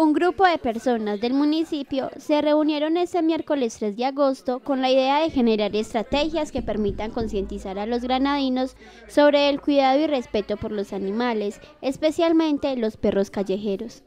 Un grupo de personas del municipio se reunieron este miércoles 3 de agosto con la idea de generar estrategias que permitan concientizar a los granadinos sobre el cuidado y respeto por los animales, especialmente los perros callejeros.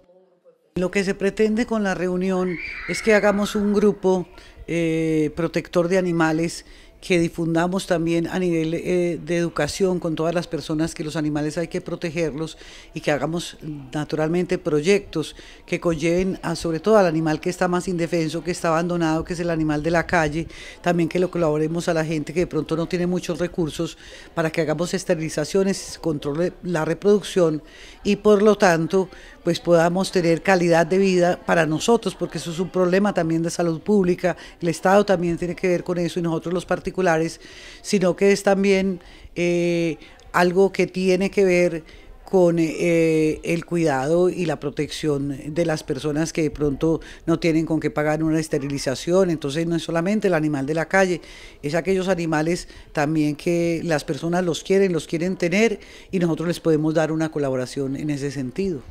Lo que se pretende con la reunión es que hagamos un grupo eh, protector de animales que difundamos también a nivel eh, de educación con todas las personas que los animales hay que protegerlos y que hagamos naturalmente proyectos que conlleven a, sobre todo al animal que está más indefenso, que está abandonado, que es el animal de la calle, también que lo colaboremos a la gente que de pronto no tiene muchos recursos para que hagamos esterilizaciones, controle la reproducción y por lo tanto pues podamos tener calidad de vida para nosotros, porque eso es un problema también de salud pública, el Estado también tiene que ver con eso y nosotros los particulares, sino que es también eh, algo que tiene que ver con eh, el cuidado y la protección de las personas que de pronto no tienen con qué pagar una esterilización. Entonces no es solamente el animal de la calle, es aquellos animales también que las personas los quieren, los quieren tener y nosotros les podemos dar una colaboración en ese sentido.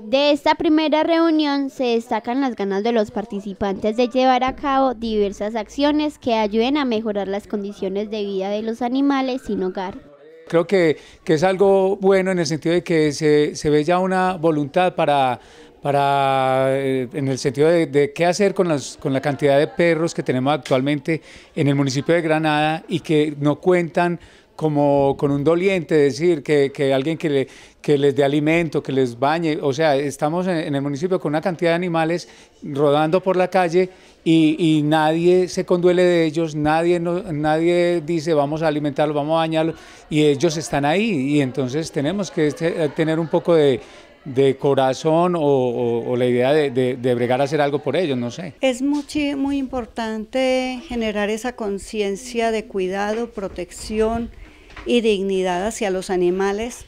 De esta primera reunión se destacan las ganas de los participantes de llevar a cabo diversas acciones que ayuden a mejorar las condiciones de vida de los animales sin hogar. Creo que, que es algo bueno en el sentido de que se, se ve ya una voluntad para, para eh, en el sentido de, de qué hacer con, con la cantidad de perros que tenemos actualmente en el municipio de Granada y que no cuentan como con un doliente, decir que, que alguien que, le, que les dé alimento, que les bañe. O sea, estamos en, el municipio con una cantidad de animales rodando por la calle y, nadie se conduele de ellos, nadie, no, nadie dice vamos a alimentarlos, vamos a bañarlos, y ellos están ahí. Y entonces tenemos que este, tener un poco de, de corazón o, la idea de, bregar a hacer algo por ellos, no sé. Es muy, muy importante generar esa conciencia de cuidado, protección, y dignidad hacia los animales,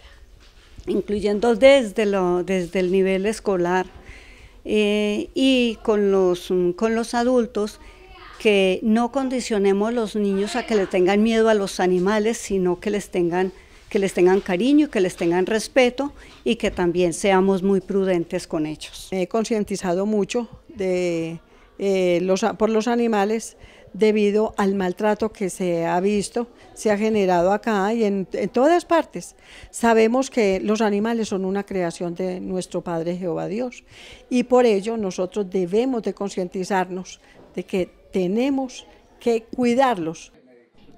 incluyendo desde, desde el nivel escolar eh, y con los, mm, con los adultos, que no condicionemos a los niños a que le tengan miedo a los animales, sino que les tengan que les tengan cariño, que les tengan respeto y que también seamos muy prudentes con ellos. he concientizado mucho de, eh, por los animales, debido al maltrato que se ha visto, se ha generado acá y en, todas partes. Sabemos que los animales son una creación de nuestro Padre Jehová Dios y por ello nosotros debemos de concientizarnos de que tenemos que cuidarlos.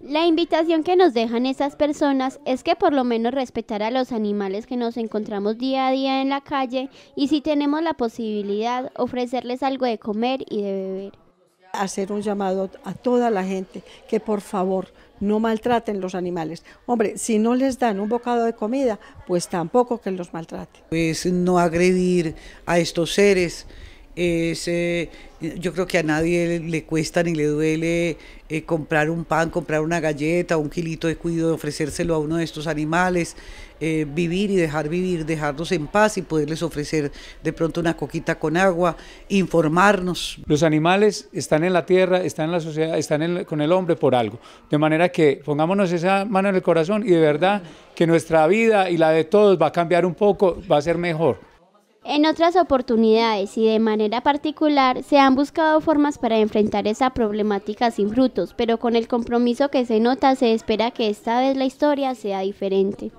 La invitación que nos dejan esas personas es que por lo menos respetar a los animales que nos encontramos día a día en la calle y si tenemos la posibilidad ofrecerles algo de comer y de beber hacer un llamado a toda la gente que por favor no maltraten los animales. Hombre, si no les dan un bocado de comida, pues tampoco que los maltrate. Pues no agredir a estos seres. Es, yo creo que a nadie le cuesta ni le duele eh, comprar un pan, comprar una galleta, un kilito de cuido, ofrecérselo a uno de estos animales, eh, vivir y dejar vivir, dejarlos en paz y poderles ofrecer de pronto una coquita con agua, informarnos. Los animales están en la tierra, están en la sociedad, están con el hombre por algo. De manera que pongámonos esa mano en el corazón y de verdad que nuestra vida y la de todos va a cambiar un poco, va a ser mejor. En otras oportunidades y de manera particular se han buscado formas para enfrentar esa problemática sin frutos, pero con el compromiso que se nota se espera que esta vez la historia sea diferente.